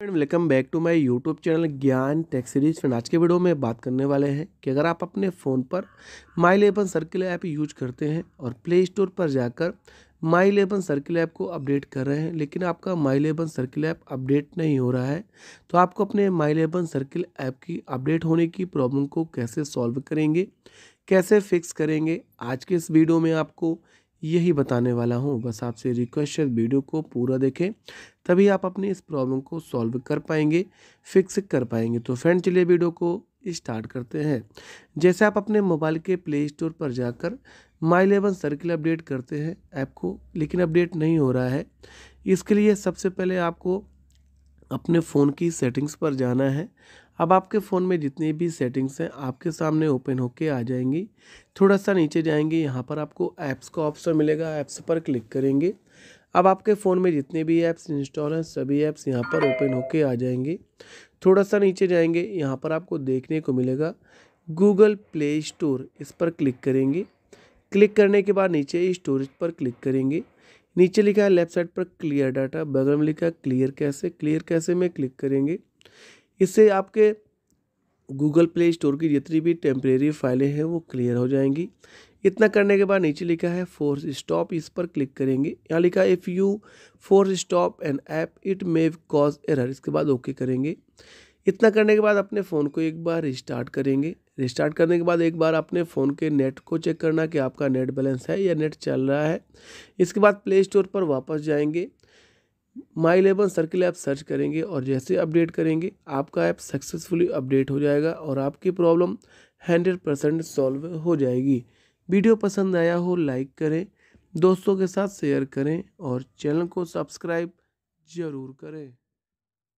friend welcome back to my YouTube channel Gyan tech series friend आज के video में बात करने वाले हैं कि अगर आप अपने फ़ोन पर my eleven circle app use करते हैं और प्ले स्टोर पर जाकर माई लेबन सर्किल ऐप को अपडेट कर रहे हैं लेकिन आपका my eleven circle app update नहीं हो रहा है तो आपको अपने माई लेबन सर्किल ऐप की अपडेट होने की प्रॉब्लम को कैसे सॉल्व करेंगे कैसे फिक्स करेंगे आज के इस वीडियो में आपको यही बताने वाला हूँ बस आपसे रिक्वेस्ट है वीडियो को पूरा देखें तभी आप अपनी इस प्रॉब्लम को सॉल्व कर पाएंगे फिक्स कर पाएंगे तो फ्रेंड चलिए वीडियो को स्टार्ट करते हैं जैसे आप अपने मोबाइल के प्ले स्टोर पर जाकर माई इलेवन सर्किल अपडेट करते हैं ऐप को लेकिन अपडेट नहीं हो रहा है इसके लिए सबसे पहले आपको अपने फ़ोन की सेटिंग्स पर जाना है अब आपके फ़ोन में जितनी भी सेटिंग्स हैं आपके सामने ओपन होके आ जाएंगी थोड़ा सा नीचे जाएंगे यहाँ पर आपको ऐप्स का ऑप्शन मिलेगा ऐप्स पर क्लिक करेंगे अब आपके फ़ोन में जितने भी ऐप्स इंस्टॉल हैं सभी ऐप्स यहाँ पर ओपन होके आ जाएंगे थोड़ा सा नीचे जाएंगे यहाँ पर आपको देखने को मिलेगा गूगल प्ले स्टोर इस पर क्लिक करेंगे क्लिक करने के बाद नीचे स्टोरेज पर क्लिक करेंगे नीचे लिखा है लेफ्ट साइड पर क्लियर डाटा बगल में लिखा है क्लियर कैसे क्लियर कैसे में क्लिक करेंगे इससे आपके गूगल प्ले स्टोर की जितनी भी टेम्परेरी फाइलें हैं वो क्लियर हो जाएंगी इतना करने के बाद नीचे लिखा है फोर्स स्टॉप इस पर क्लिक करेंगे यहाँ लिखा है if you force stop an app it may cause error इसके बाद ओके करेंगे इतना करने के बाद अपने फ़ोन को एक बार रिस्टार्ट करेंगे रिस्टार्ट करने के बाद एक बार अपने फ़ोन के नेट को चेक करना कि आपका नेट बैलेंस है या नेट चल रहा है इसके बाद प्ले स्टोर पर वापस जाएंगे my eleven circle app search करेंगे और जैसे अपडेट करेंगे आपका ऐप सक्सेसफुली अपडेट हो जाएगा और आपकी प्रॉब्लम हंड्रेड परसेंट सॉल्व हो जाएगी वीडियो पसंद आया हो लाइक करें दोस्तों के साथ शेयर करें और चैनल को सब्सक्राइब ज़रूर करें